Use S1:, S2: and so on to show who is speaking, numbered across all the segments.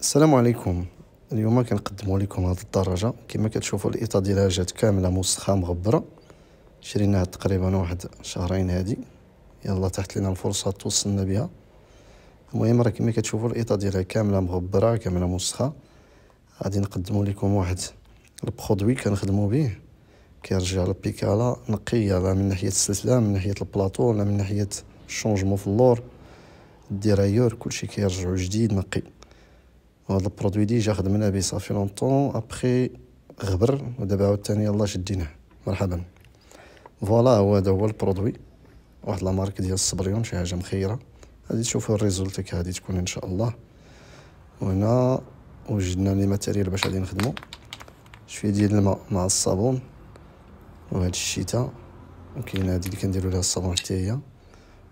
S1: السلام عليكم اليوم كنقدموا لكم هذه الدراجه كما كتشوفوا الإيطا ديالها جات كامله موسخه مغبره شريناها تقريبا واحد شهرين هادي يلا تحت لنا الفرصه توصلنا بها المهم راه كما كتشوفوا الإيطا ديالها كامله مغبره كامله موسخه غادي نقدموا لكم واحد البرودوي كنخدموا به كيرجع لبيكالا نقيه لا من ناحيه السلسله من ناحيه البلاطو لا من ناحيه الشونجمون في اللور الديرايور كلشي كيرجعو جديد نقي وهذا البرودوي ديجا خدمنا به صافي لونطون ابخي غبر ودابا عاوتاني يلاه شديناه مرحبا فوالا هو هذا هو البرودوي واحد لا مارك ديال الصبريون شي حاجه مخيره غادي تشوفوا الريزولت غادي تكون ان شاء الله وهنا وجدنا لي ماتيريال باش غادي نخدمو شويه ديال الماء مع الصابون وهاد الشتاء وكاين هادي اللي كنديرو لها الصابون حتى هي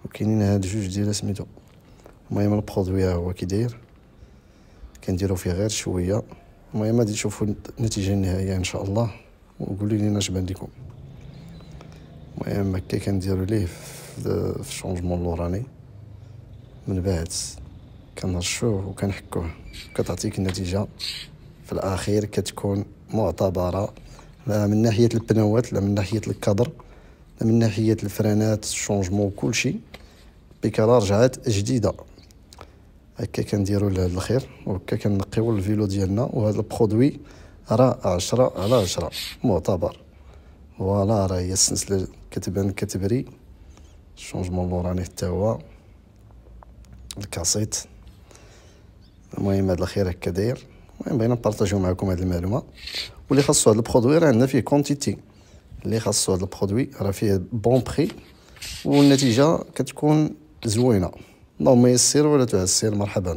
S1: وكاينين هاد جوج ديال سميتو المهم البرودوي ها هو كي داير كنديروا فيه غير شويه المهم غادي تشوفوا النتيجه النهائيه ان شاء الله وقولوا لينا اش بان لكم المهم هكا كنديروا ليه في الشونجمون اللوراني من بعد كنرشوه وكنحكوه كتعطيك النتيجه في الاخير كتكون معتبره لا من ناحيه البنوات لا من ناحيه الكادر لا من ناحيه الفرانات الشونجمون وكلشي بيكرا رجعات جديده هكا كنديرو له الخير وهكا كنقيو الفيلو ديالنا وهذا البرودوي راه عشرة على عشرة معتبر فوالا راه هي السلسله كتبان كتبري الشونجمون لوراني حتى هو الكاسيت المهم هاد الخير هكا داير المهم بغينا نبارطاجيو معكم هاد المعلومه واللي خاصو هاد البرودوي راه عندنا فيه كونتيتي اللي خاصو هاد البرودوي راه فيه بون بري والنتيجه كتكون زوينه اللهم يسر ولا تعسر مرحبا